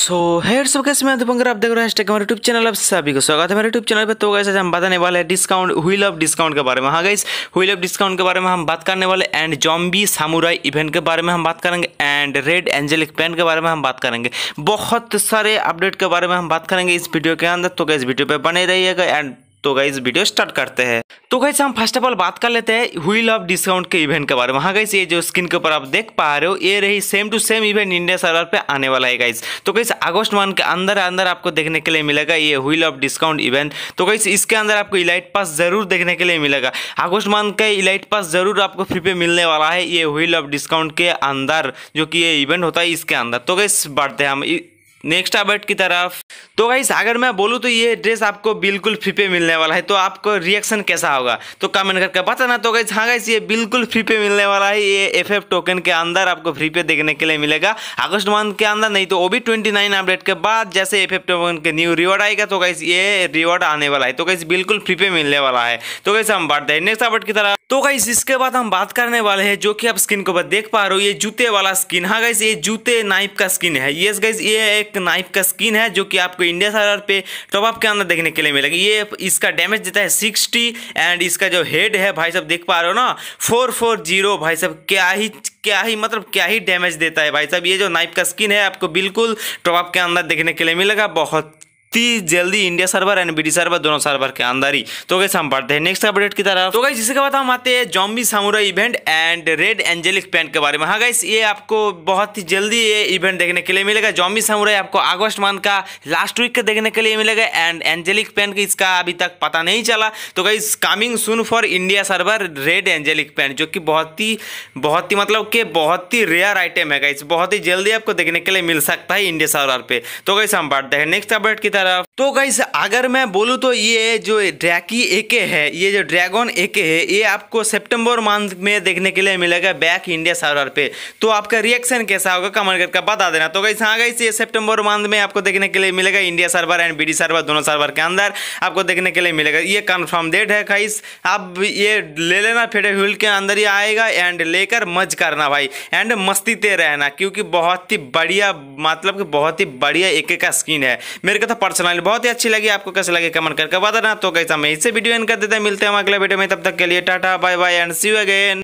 so here सब कैसे मैं दीपंकर आप देख रहे हैं हैशटैग हमारे यूट्यूब चैनल आप सभी को स्वागत है मेरे यूट्यूब चैनल पे तो गैस आज हम बताने वाले हैं डिस्काउंट व्हील ऑफ डिस्काउंट के बारे में हाँ गाइस व्हील ऑफ डिस्काउंट के बारे में हम बात करने वाले एंड जॉम्बी सामुराई इवेंट के बारे में हम बात करेंगे एंड रेड एंजेलिक पेन के बारे में हम बात करेंगे बहुत सारे अपडेट के बारे में हम बात करेंगे इस वीडियो के अंदर तो गैस वीडियो पर बने रहिएगा एंड तो गाइज वीडियो स्टार्ट करते हैं तो गाइस हम फर्स्ट ऑफ ऑल बात कर लेते हैं व्हील ऑफ डिस्काउंट के इवेंट के बारे में हाँ गाइज ये जो स्क्रीन के ऊपर आप देख पा रहे हो ये रही same to same event India server पे आने वाला है गाइस तो गाइज अगस्त मंथ के अंदर अंदर आपको देखने के लिए मिलेगा ये व्हील ऑफ डिस्काउंट इवेंट तो गाइज इसके अंदर आपको इलाइट पास जरूर देखने के लिए मिलेगा अगस्त मंथ का इलाइट पास जरूर आपको फ्री पे मिलने वाला है ये व्हील ऑफ डिस्काउंट के अंदर जो कि ये इवेंट होता है इसके अंदर तो गाइज बढ़ते हैं हम नेक्स्ट अपडेट की तरफ तो गाइस अगर मैं बोलूँ तो ये ड्रेस आपको बिल्कुल फ्री पे मिलने वाला है तो आपको रिएक्शन कैसा होगा तो कमेंट करके बताना तो गाइस हाँ गाइस ये बिल्कुल फ्री पे मिलने वाला है ये एफ एफ टोकन के अंदर आपको फ्री पे देखने के लिए मिलेगा अगस्त मंथ के अंदर नहीं तो वो भी ट्वेंटी नाइन अपडेट के बाद जैसे एफ एफ टोकन के न्यू रिवॉर्ड आएगा तो गाइस ये रिवॉर्ड आने वाला है तो गाइस बिल्कुल फ्री पे मिलने वाला है तो कैसे हम बढ़ते हैं नेक्स्ट अपडेट की तरह तो गाइस इसके बाद हम बात करने वाले हैं जो कि आप स्किन के ऊपर देख पा रहे हो ये जूते वाला स्किन हाँ गाइस ये जूते नाइफ का स्किन है ये गाइस ये एक नाइफ का स्किन है जो कि आपको इंडिया सर्वर पे टॉपअप के अंदर देखने के लिए मिलेगा ये इसका डैमेज देता है सिक्सटी एंड इसका जो हेड है भाई साहब देख पा रहे हो ना फोर फोर जीरो भाई साहब क्या ही क्या ही मतलब क्या ही डैमेज देता है भाई साहब ये जो नाइफ का स्किन है आपको बिल्कुल टॉपअप के अंदर देखने के लिए मिलेगा बहुत इतनी जल्दी India server and British server दोनों सर्वर के अंदर ही तो कैसे हम पढ़ते हैं नेक्स्ट अपडेट की तरफ तो गई इसके बाद हम आते हैं zombie samurai event and red angelic pant के बारे में हाँ गाइस ये आपको बहुत ही जल्दी ये इवेंट देखने के लिए मिलेगा जॉम्बी सामुरा आपको अगस्त मंथ का लास्ट वीक का देखने के लिए मिलेगा एंड एंजेलिक पैंट इसका अभी तक पता नहीं चला तो गई coming soon for India server red angelic pant जो कि बहुत ही बहुत ही मतलब के बहुत ही रेयर आइटम है गाइस बहुत ही जल्दी आपको देखने के लिए मिल सकता है इंडिया सर्वर पे तो कैसे हम पढ़ते हैं नेक्स्ट अपडेट की तरफ तो गाइस अगर मैं बोलूँ तो ये जो ड्रैकी एके है ये जो ड्रैगन एके है ये आपको सेप्टेम्बर मंथ में देखने के लिए मिलेगा बैक इंडिया सर्वर पे तो आपका रिएक्शन कैसा होगा कमेंट करके बता देना तो गाइस हाँ गाइस ये सेप्टेम्बर मंथ में आपको देखने के लिए मिलेगा India server and B server दोनों सर्वर के अंदर आपको देखने के लिए मिलेगा ये कन्फर्म डेट है गाइस आप ये ले लेना फेडर व्हील के अंदर ही आएगा एंड लेकर मज करना भाई एंड मस्तीते रहना क्योंकि बहुत ही बढ़िया मतलब कि बहुत ही बढ़िया एके का स्किन है मेरे को तो पर्सनली बहुत ही अच्छी लगी आपको कैसे लगे कमेंट करके बताना तो कैसा मैं इससे वीडियो एंड कर देते हैं मिलते हैं अगले वीडियो में तब तक के लिए tata bye bye and see you again